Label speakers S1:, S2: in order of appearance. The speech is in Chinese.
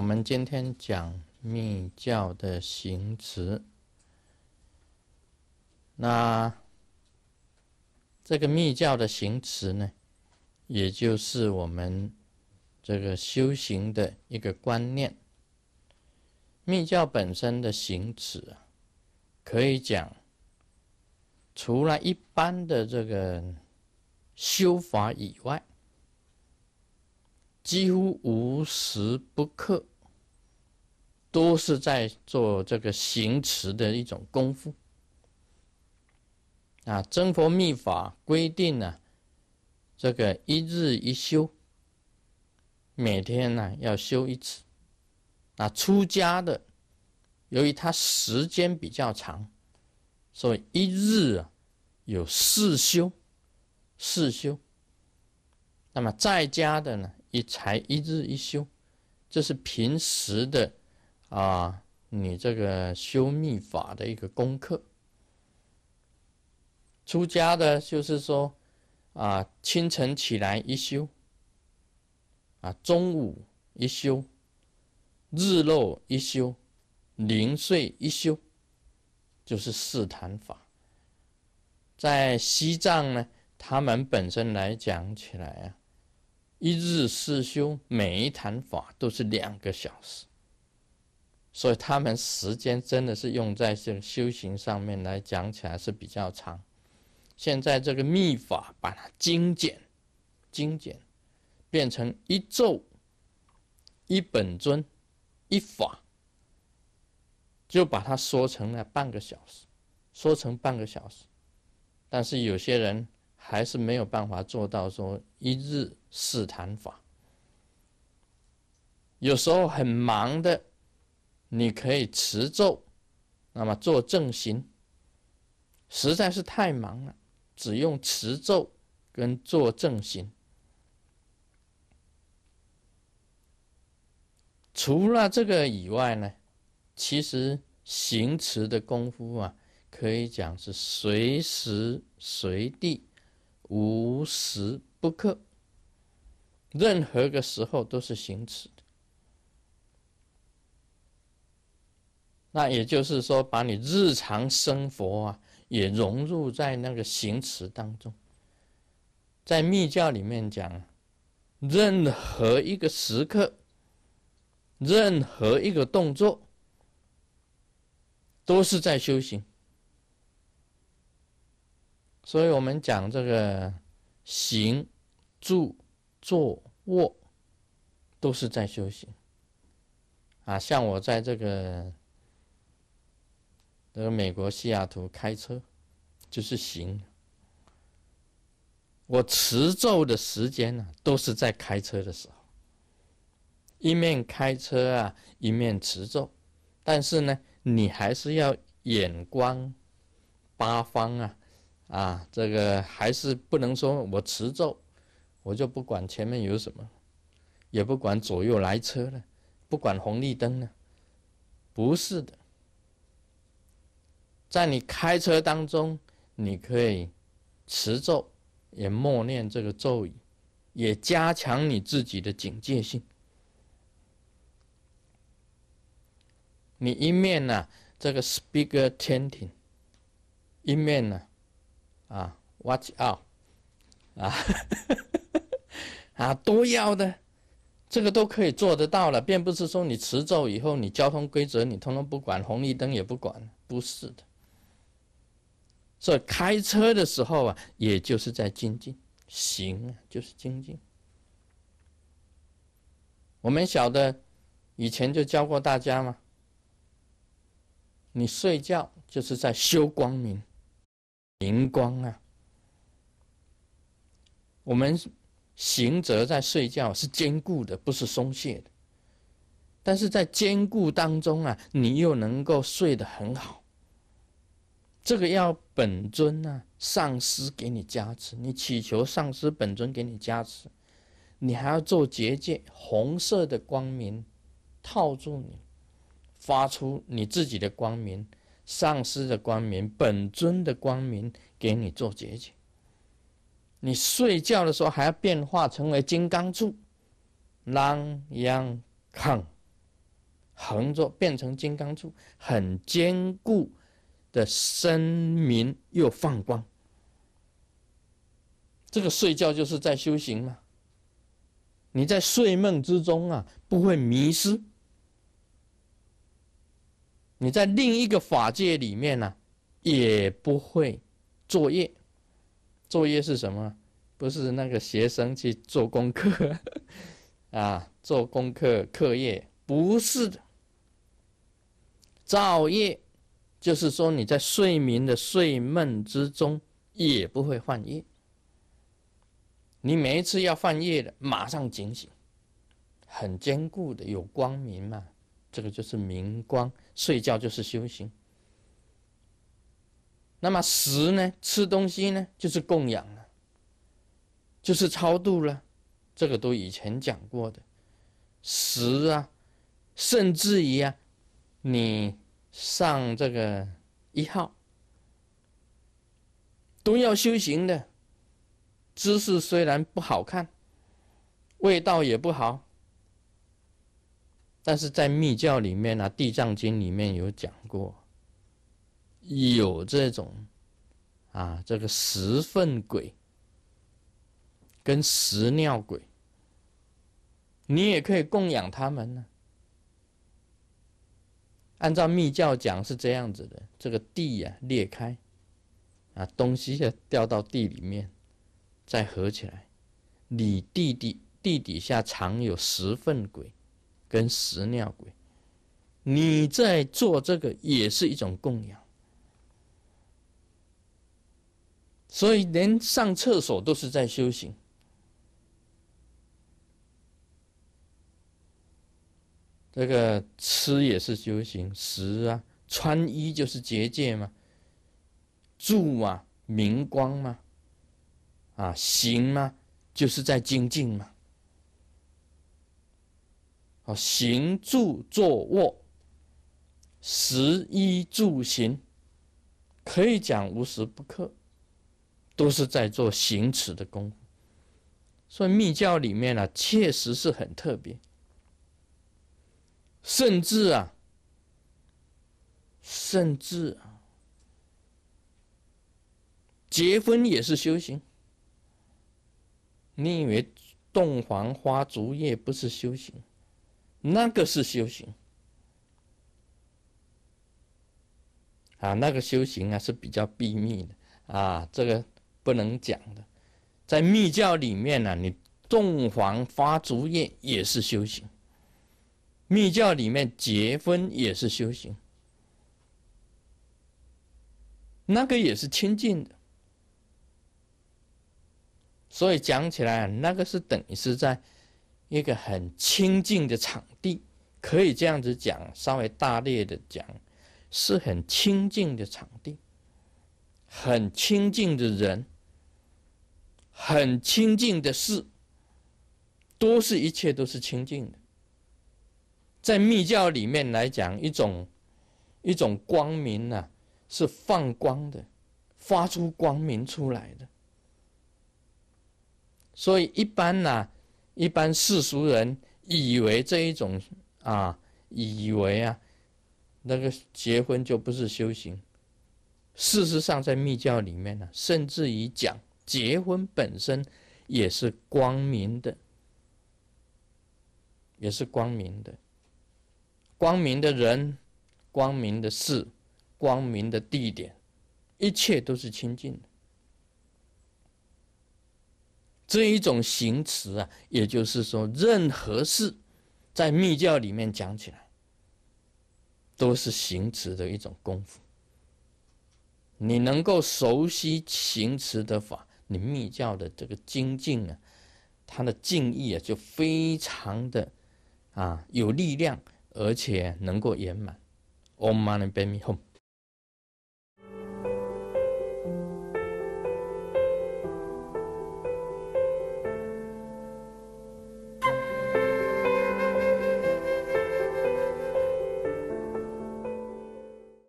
S1: 我们今天讲密教的行持，那这个密教的行持呢，也就是我们这个修行的一个观念。密教本身的行持，可以讲，除了一般的这个修法以外。几乎无时不刻，都是在做这个行持的一种功夫。啊，真佛密法规定呢，这个一日一修，每天呢要修一次。啊，出家的，由于他时间比较长，所以一日啊有四修，四修。那么在家的呢？一才一日一修，这是平时的啊，你这个修密法的一个功课。出家的，就是说啊，清晨起来一修，啊，中午一修，日落一修，零碎一修，就是四坛法。在西藏呢，他们本身来讲起来啊。一日四修，每一谈法都是两个小时，所以他们时间真的是用在修修行上面来讲起来是比较长。现在这个密法把它精简、精简，变成一咒、一本尊、一法，就把它说成了半个小时，说成半个小时。但是有些人。还是没有办法做到说一日四谈法。有时候很忙的，你可以持咒，那么做正行。实在是太忙了，只用持咒跟做正行。除了这个以外呢，其实行持的功夫啊，可以讲是随时随地。无时不刻，任何个时候都是行持的。那也就是说，把你日常生活啊，也融入在那个行持当中。在密教里面讲，任何一个时刻，任何一个动作，都是在修行。所以我们讲这个行、住、坐、卧，都是在修行啊。像我在这个这个美国西雅图开车，就是行。我持咒的时间呢，都是在开车的时候，一面开车啊，一面持咒。但是呢，你还是要眼光八方啊。啊，这个还是不能说我持咒，我就不管前面有什么，也不管左右来车了，不管红绿灯了，不是的。在你开车当中，你可以持咒，也默念这个咒语，也加强你自己的警戒性。你一面呢，这个 speaker n g 一面呢。啊，Watch out！啊啊，多要的，这个都可以做得到了。并不是说你持咒以后，你交通规则你通通不管，红绿灯也不管，不是的。所以开车的时候啊，也就是在精进行，就是精进。我们小的以前就教过大家嘛，你睡觉就是在修光明。荧光啊！我们行者在睡觉是坚固的，不是松懈的。但是在坚固当中啊，你又能够睡得很好。这个要本尊啊、上师给你加持，你祈求上师本尊给你加持，你还要做结界，红色的光明套住你，发出你自己的光明。上师的光明，本尊的光明给你做结界。你睡觉的时候还要变化成为金刚柱，啷央横横着变成金刚柱，很坚固的生明又放光。这个睡觉就是在修行吗？你在睡梦之中啊，不会迷失。你在另一个法界里面呢，也不会作业。作业是什么？不是那个学生去做功课 啊，做功课课业不是的。造业，就是说你在睡眠的睡梦之中也不会犯业。你每一次要犯业的，马上警醒，很坚固的，有光明嘛。这个就是明光，睡觉就是修行。那么食呢？吃东西呢，就是供养了，就是超度了。这个都以前讲过的。食啊，甚至于啊，你上这个一号，都要修行的。姿势虽然不好看，味道也不好。但是在密教里面呢，《地藏经》里面有讲过，有这种，啊，这个十粪鬼跟食尿鬼，你也可以供养他们呢。按照密教讲是这样子的：这个地呀裂开，啊，东西呀掉到地里面，再合起来，你地底地底下藏有十粪鬼。跟屎尿鬼，你在做这个也是一种供养，所以连上厕所都是在修行。这个吃也是修行，食啊，穿衣就是结界嘛，住啊，明光嘛，啊，行嘛，就是在精进嘛。行住坐卧，食衣住行，可以讲无时不刻，都是在做行持的功夫。所以密教里面呢，确实是很特别。甚至啊，甚至啊，结婚也是修行。你以为洞房花烛夜不是修行？那个是修行啊，那个修行啊是比较秘密的啊，这个不能讲的。在密教里面呢，你洞房花烛夜也是修行，密教里面结婚也是修行，那个也是清净的。所以讲起来，那个是等于是在。一个很清净的场地，可以这样子讲，稍微大略的讲，是很清净的场地，很清净的人，很清净的事，都是一切都是清净的。在密教里面来讲，一种一种光明呢，是放光的，发出光明出来的。所以一般呢。一般世俗人以为这一种啊，以为啊，那个结婚就不是修行。事实上，在密教里面呢，甚至于讲结婚本身也是光明的，也是光明的。光明的人，光明的事，光明的地点，一切都是清净的。这一种行持啊，也就是说，任何事，在密教里面讲起来，都是行持的一种功夫。你能够熟悉行持的法，你密教的这个精进啊，它的敬意啊，就非常的啊有力量，而且能够圆满。